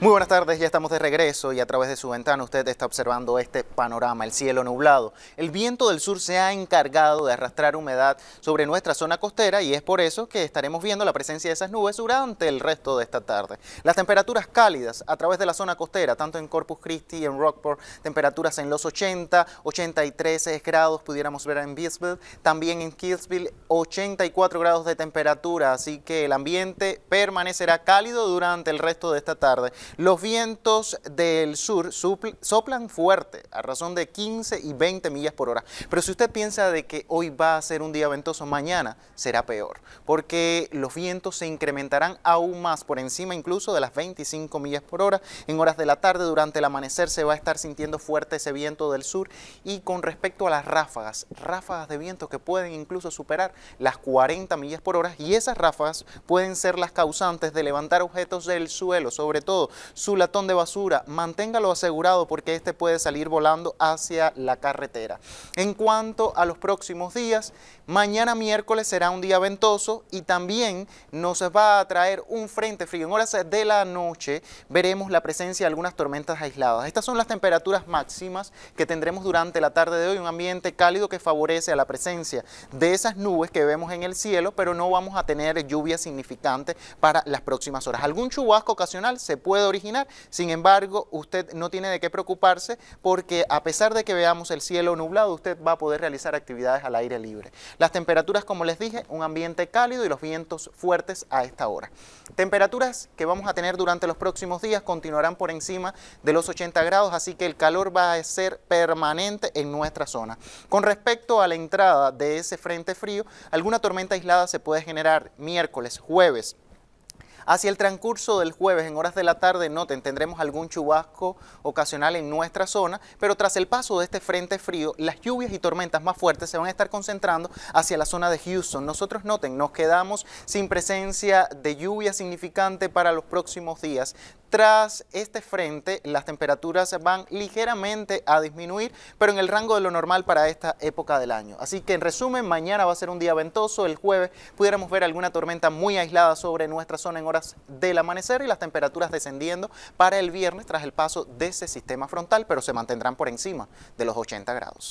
Muy buenas tardes, ya estamos de regreso y a través de su ventana usted está observando este panorama, el cielo nublado. El viento del sur se ha encargado de arrastrar humedad sobre nuestra zona costera y es por eso que estaremos viendo la presencia de esas nubes durante el resto de esta tarde. Las temperaturas cálidas a través de la zona costera, tanto en Corpus Christi y en Rockport, temperaturas en los 80, 83 grados pudiéramos ver en Beesville, también en Killsville 84 grados de temperatura, así que el ambiente permanecerá cálido durante el resto de esta tarde. Los vientos del sur soplan fuerte a razón de 15 y 20 millas por hora. Pero si usted piensa de que hoy va a ser un día ventoso, mañana será peor, porque los vientos se incrementarán aún más por encima incluso de las 25 millas por hora. En horas de la tarde durante el amanecer se va a estar sintiendo fuerte ese viento del sur y con respecto a las ráfagas, ráfagas de viento que pueden incluso superar las 40 millas por hora y esas ráfagas pueden ser las causantes de levantar objetos del suelo, sobre todo su latón de basura, manténgalo asegurado porque este puede salir volando hacia la carretera. En cuanto a los próximos días, mañana miércoles será un día ventoso y también nos va a traer un frente frío. En horas de la noche veremos la presencia de algunas tormentas aisladas. Estas son las temperaturas máximas que tendremos durante la tarde de hoy, un ambiente cálido que favorece a la presencia de esas nubes que vemos en el cielo, pero no vamos a tener lluvia significante para las próximas horas. Algún chubasco ocasional se puede original. Sin embargo, usted no tiene de qué preocuparse porque a pesar de que veamos el cielo nublado, usted va a poder realizar actividades al aire libre. Las temperaturas, como les dije, un ambiente cálido y los vientos fuertes a esta hora. Temperaturas que vamos a tener durante los próximos días continuarán por encima de los 80 grados, así que el calor va a ser permanente en nuestra zona. Con respecto a la entrada de ese frente frío, alguna tormenta aislada se puede generar miércoles, jueves, Hacia el transcurso del jueves en horas de la tarde noten, tendremos algún chubasco ocasional en nuestra zona, pero tras el paso de este frente frío, las lluvias y tormentas más fuertes se van a estar concentrando hacia la zona de Houston. Nosotros noten, nos quedamos sin presencia de lluvia significante para los próximos días. Tras este frente, las temperaturas van ligeramente a disminuir, pero en el rango de lo normal para esta época del año. Así que en resumen, mañana va a ser un día ventoso, el jueves pudiéramos ver alguna tormenta muy aislada sobre nuestra zona en horas del amanecer y las temperaturas descendiendo para el viernes tras el paso de ese sistema frontal, pero se mantendrán por encima de los 80 grados.